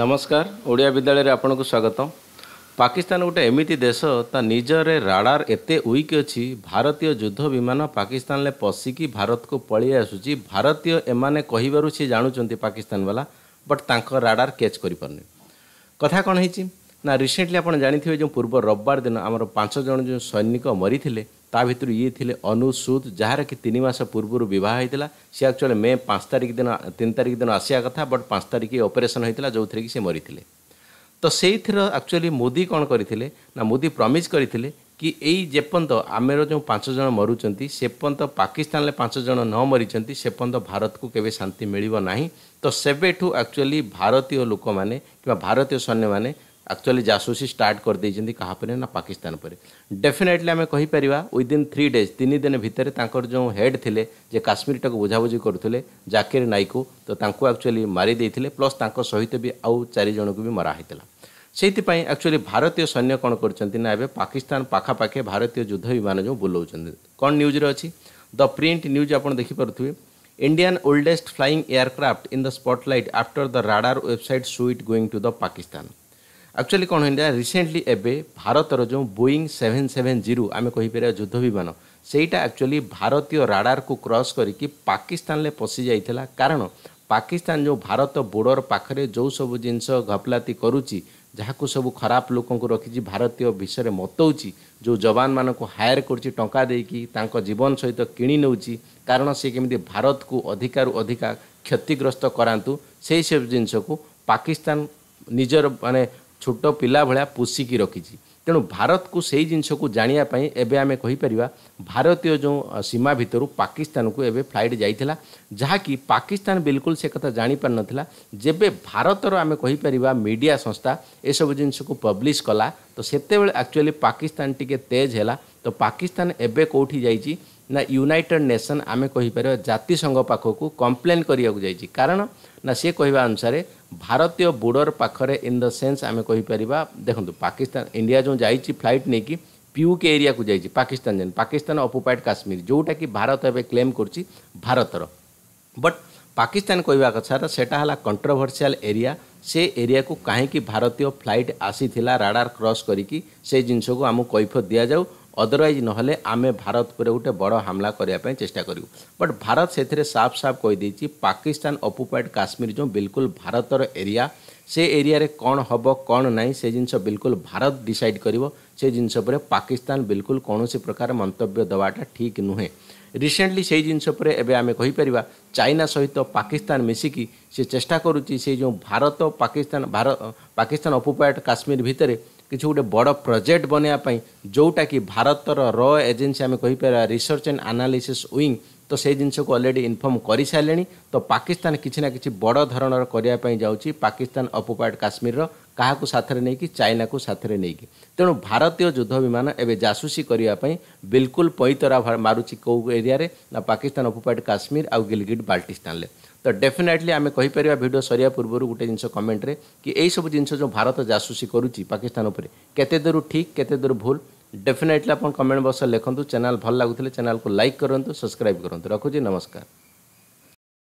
ନମସ୍କାର ଓଡ଼ିଆ ବିଦ୍ୟାଳୟରେ ଆପଣଙ୍କୁ ସ୍ୱାଗତ ପାକିସ୍ତାନ ଗୋଟେ ଏମିତି ଦେଶ ତା ନିଜରେ ରାଡ଼ାର ଏତେ ୱିକ୍ ଅଛି ଭାରତୀୟ ଯୁଦ୍ଧ ବିମାନ ପାକିସ୍ତାନରେ ପଶିକି ଭାରତକୁ ପଳେଇ ଆସୁଛି ଭାରତୀୟ ଏମାନେ କହିବାରୁ ସିଏ ଜାଣୁଛନ୍ତି ପାକିସ୍ତାନବାଲା ବଟ୍ ତାଙ୍କ ରାଡ଼ାର କ୍ୟାଚ୍ କରିପାରୁନି କଥା କ'ଣ ହେଇଛି ନା ରିସେଣ୍ଟଲି ଆପଣ ଜାଣିଥିବେ ଯେଉଁ ପୂର୍ବ ରବିବାର ଦିନ ଆମର ପାଞ୍ଚ ଜଣ ଯେଉଁ ସୈନିକ ମରିଥିଲେ ତା ଭିତରୁ ଇଏ ଥିଲେ ଅନୁ ସୁଦ୍ ଯାହାର କି ତିନି ମାସ ପୂର୍ବରୁ ବିବାହ ହୋଇଥିଲା ସେ ଆକ୍ଚୁଆଲି ମେ ପାଞ୍ଚ ତାରିଖ ଦିନ ତିନି ତାରିଖ ଦିନ ଆସିବା କଥା ବଟ୍ ପାଞ୍ଚ ତାରିଖ ଅପରେସନ୍ ହୋଇଥିଲା ଯେଉଁଥିରେ କି ସେ ମରିଥିଲେ ତ ସେଇଥିର ଆକ୍ଚୁଆଲି ମୋଦି କ'ଣ କରିଥିଲେ ନା ମୋଦି ପ୍ରମିସ୍ କରିଥିଲେ କି ଏଇ ଯେପର୍ଯ୍ୟନ୍ତ ଆମର ଯେଉଁ ପାଞ୍ଚ ଜଣ ମରୁଛନ୍ତି ସେପର୍ଯ୍ୟନ୍ତ ପାକିସ୍ତାନରେ ପାଞ୍ଚ ଜଣ ନ ମରିଛନ୍ତି ସେପର୍ଯ୍ୟନ୍ତ ଭାରତକୁ କେବେ ଶାନ୍ତି ମିଳିବ ନାହିଁ ତ ସେବେଠୁ ଆକ୍ଚୁଆଲି ଭାରତୀୟ ଲୋକମାନେ କିମ୍ବା ଭାରତୀୟ ସୈନ୍ୟମାନେ ଆକ୍ଚୁଆଲି ଜାସୁସି ଷ୍ଟାର୍ଟ କରିଦେଇଛନ୍ତି କାହା ପରେ ନା ପାକିସ୍ତାନ ପରେ ଡେଫିନେଟଲି ଆମେ କହିପାରିବା ୱିଦିନ୍ ଥ୍ରୀ ଡେଜ୍ ତିନି ଦିନ ଭିତରେ ତାଙ୍କର ଯେଉଁ ହେଡ୍ ଥିଲେ ଯେ କାଶ୍ମୀରଟାକୁ ବୁଝାବୁଝି କରୁଥିଲେ ଜାକିର ନାଇକୁ ତ ତାଙ୍କୁ ଆକ୍ଚୁଆଲି ମାରିଦେଇଥିଲେ ପ୍ଲସ୍ ତାଙ୍କ ସହିତ ବି ଆଉ ଚାରି ଜଣଙ୍କୁ ବି ମରା ହୋଇଥିଲା ସେଇଥିପାଇଁ ଆକ୍ଚୁଆଲି ଭାରତୀୟ ସୈନ୍ୟ କ'ଣ କରୁଛନ୍ତି ନା ଏବେ ପାକିସ୍ତାନ ପାଖାପାଖି ଭାରତୀୟ ଯୁଦ୍ଧ ବିମାନ ଯେଉଁ ବୁଲାଉଛନ୍ତି କ'ଣ ନ୍ୟୁଜ୍ରେ ଅଛି ଦ ପ୍ରିଣ୍ଟ ନ୍ୟୁଜ୍ ଆପଣ ଦେଖିପାରୁଥିବେ Indian oldest flying aircraft in the spotlight after the radar website suit going to the Pakistan actually କ'ଣ ହେଲା ରିସେଣ୍ଟଲି ଏବେ ଭାରତର ଯେଉଁ ବୋଇଂ ସେଭେନ୍ ସେଭେନ୍ ଜିରୋ ଆମେ କହିପାରିବା ଯୁଦ୍ଧ ବିମାନ ସେଇଟା ଆକ୍ଚୁଆଲି ଭାରତୀୟ ରାଡାରକୁ କ୍ରସ୍ କରିକି ପାକିସ୍ତାନରେ ପଶିଯାଇଥିଲା କାରଣ ପାକିସ୍ତାନ ଯେଉଁ ଭାରତ ବୋର୍ଡ଼ର ପାଖରେ ଯେଉଁ ସବୁ ଜିନିଷ ଘପଲାତି କରୁଛି ଯାହାକୁ ସବୁ ଖରାପ ଲୋକଙ୍କୁ ରଖିଛି ଭାରତୀୟ ବିଷୟରେ ମତଉଛି ଯେଉଁ ଯବାନମାନଙ୍କୁ ହାୟାର କରୁଛି ଟଙ୍କା ଦେଇକି ତାଙ୍କ ଜୀବନ ସହିତ କିଣି ନେଉଛି କାରଣ ସେ କେମିତି ଭାରତକୁ ଅଧିକାରୁ ଅଧିକା କ୍ଷତିଗ୍ରସ୍ତ କରାନ୍ତୁ ସେହିସବୁ ଜିନିଷକୁ ପାକିସ୍ତାନ ନିଜର ମାନେ ଛୋଟ ପିଲା ଭଳିଆ ପୋଷିକି ରଖିଛି ତେଣୁ ଭାରତକୁ ସେଇ ଜିନିଷକୁ ଜାଣିବା ପାଇଁ ଏବେ ଆମେ କହିପାରିବା ଭାରତୀୟ ଯେଉଁ ସୀମା ଭିତରୁ ପାକିସ୍ତାନକୁ ଏବେ ଫ୍ଲାଇଟ୍ ଯାଇଥିଲା ଯାହାକି ପାକିସ୍ତାନ ବିଲକୁଲ ସେ କଥା ଜାଣିପାରିନଥିଲା ଯେବେ ଭାରତର ଆମେ କହିପାରିବା ମିଡ଼ିଆ ସଂସ୍ଥା ଏସବୁ ଜିନିଷକୁ ପବ୍ଲିଶ କଲା ତ ସେତେବେଳେ ଆକ୍ଚୁଆଲି ପାକିସ୍ତାନ ଟିକେ ତେଜ ହେଲା ତ ପାକିସ୍ତାନ ଏବେ କେଉଁଠି ଯାଇଛି ନା ୟୁନାଇଟେଡ଼ ନେସନ୍ ଆମେ କହିପାରିବା ଜାତିସଂଘ ପାଖକୁ କମ୍ପ୍ଲେନ୍ କରିବାକୁ ଯାଇଛି କାରଣ ନା ସିଏ କହିବା ଅନୁସାରେ ଭାରତୀୟ ବୋର୍ଡ଼ର ପାଖରେ ଇନ୍ ଦ ସେନ୍ସ ଆମେ କହିପାରିବା ଦେଖନ୍ତୁ ପାକିସ୍ତାନ ଇଣ୍ଡିଆ ଯେଉଁ ଯାଇଛି ଫ୍ଲାଇଟ୍ ନେଇକି ପିୟୁକେ ଏରିଆକୁ ଯାଇଛି ପାକିସ୍ତାନ ଯେନ୍ ପାକିସ୍ତାନ ଅକୁପାଏଡ଼ କାଶ୍ମୀର ଯେଉଁଟାକି ଭାରତ ଏବେ କ୍ଲେମ୍ କରୁଛି ଭାରତର ବଟ୍ ପାକିସ୍ତାନ କହିବା କଥାର ସେଇଟା ହେଲା କଣ୍ଟ୍ରୋଭର୍ସିଆଲ୍ ଏରିଆ ସେ ଏରିଆକୁ କାହିଁକି ଭାରତୀୟ ଫ୍ଲାଇଟ୍ ଆସିଥିଲା ରାଡାର କ୍ରସ୍ କରିକି ସେ ଜିନିଷକୁ ଆମକୁ କୈଫ ଦିଆଯାଉ અધરાઇઝ નહલે અમે ભારત પર ઉટે બડો હમલા કરિયા પે ચેષ્ટા કરીઉ બટ ભારત સેતરે સાફ સાફ કહી દે ચી પાકિસ્તાન ઓપ્યુપેડ કાશ્મીર જો બિલકુલ ભારતર એરિયા સે એરિયા રે કોણ હબો કોણ નહી સે જિનસ બિલકુલ ભારત ડિસાઈડ કરીબો સે જિનસ પર પાકિસ્તાન બિલકુલ કોનોસી પ્રકાર મંતવ્ય દવાટા ઠીક નુહે રીસેન્ટલી સે જિનસ પર એબે અમે કહી પરવા ચાઇના સહિત પાકિસ્તાન મેસી કી સે ચેષ્ટા કરુચી સે જો ભારત ઓ પાકિસ્તાન ભારત પાકિસ્તાન ઓપ્યુપેડ કાશ્મીર ભીતરે ᱡᱩ ಡೆ বড় প্রজেক্ট বনা পাই জোঁটা কি ভারতৰ ৰো এজেন্সী আমি কহি পাৰা ৰিসার্চ এণ্ড এনালাইসিস উইং তো সেই দিনচোক অল্ৰেডি ইনফর্ম কৰিছালিণী তো পাকিস্তান কিছিনা কিছী বড় ধৰণৰ কৰিয়া পাই যাওচি পাকিস্তান অপপাৰ্ট কাশ্মীৰৰ কাহা কো সাথৰে নেকি চাইনা কো সাথৰে নেকি তেণ ভারতীয় যুদ্ধ বিমান এবে جاسুসী কৰিয়া পাই বিলকুল পইতৰা মারুচি কোৱা এৰিয়াৰে না পাকিস্তান অপপাৰ্ট কাশ্মীৰ আৰু গিলগিট বাল্টিস্তানলে ତ ଡେଫିନେଟଲି ଆମେ କହିପାରିବା ଭିଡ଼ିଓ ସରିବା ପୂର୍ବରୁ ଗୋଟେ ଜିନିଷ କମେଣ୍ଟରେ କି ଏଇସବୁ ଜିନିଷ ଯେଉଁ ଭାରତ ଜାସୁସି କରୁଛି ପାକିସ୍ତାନ ଉପରେ କେତେ ଦୂର ଠିକ୍ କେତେ ଦୂର ଭୁଲ ଡେଫିନେଟଲି ଆପଣ କମେଣ୍ଟ ବକ୍ସରେ ଲେଖନ୍ତୁ ଚ୍ୟାନେଲ୍ ଭଲ ଲାଗୁଥିଲେ ଚ୍ୟାନେଲ୍କୁ ଲାଇକ୍ କରନ୍ତୁ ସବସ୍କ୍ରାଇବ୍ କରନ୍ତୁ ରଖୁଛି ନମସ୍କାର